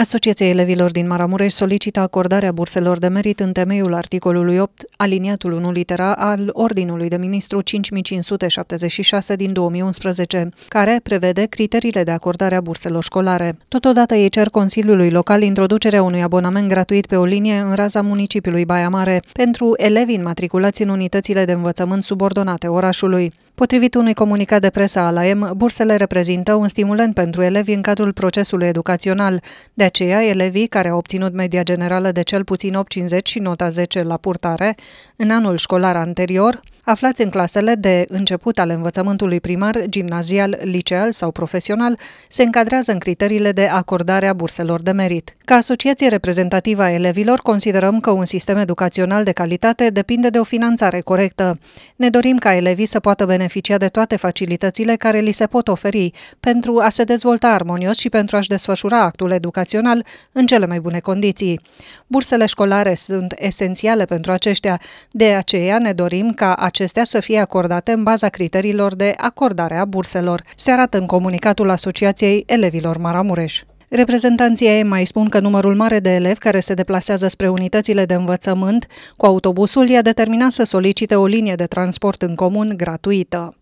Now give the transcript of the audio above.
Asociația Elevilor din Maramureș solicită acordarea burselor de merit în temeiul articolului 8, aliniatul 1 litera al Ordinului de Ministru 5576 din 2011, care prevede criteriile de acordare a burselor școlare. Totodată ei cer Consiliului Local introducerea unui abonament gratuit pe o linie în raza municipiului Baia Mare pentru elevii înmatriculați în unitățile de învățământ subordonate orașului. Potrivit unui comunicat de presă al AM, bursele reprezintă un stimulant pentru elevi în cadrul procesului educațional, de aceea, elevii care au obținut media generală de cel puțin 8,50 și nota 10 la purtare în anul școlar anterior, aflați în clasele de început ale învățământului primar, gimnazial, liceal sau profesional, se încadrează în criteriile de acordare a burselor de merit. Ca asociație reprezentativă a elevilor, considerăm că un sistem educațional de calitate depinde de o finanțare corectă. Ne dorim ca elevii să poată beneficia de toate facilitățile care li se pot oferi pentru a se dezvolta armonios și pentru a-și desfășura actul educațional național în cele mai bune condiții. Bursele școlare sunt esențiale pentru aceștia, de aceea ne dorim ca acestea să fie acordate în baza criteriilor de acordare a burselor, se arată în comunicatul Asociației Elevilor Maramureș. Reprezentanții ei mai spun că numărul mare de elevi care se deplasează spre unitățile de învățământ cu autobusul i-a determinat să solicite o linie de transport în comun gratuită.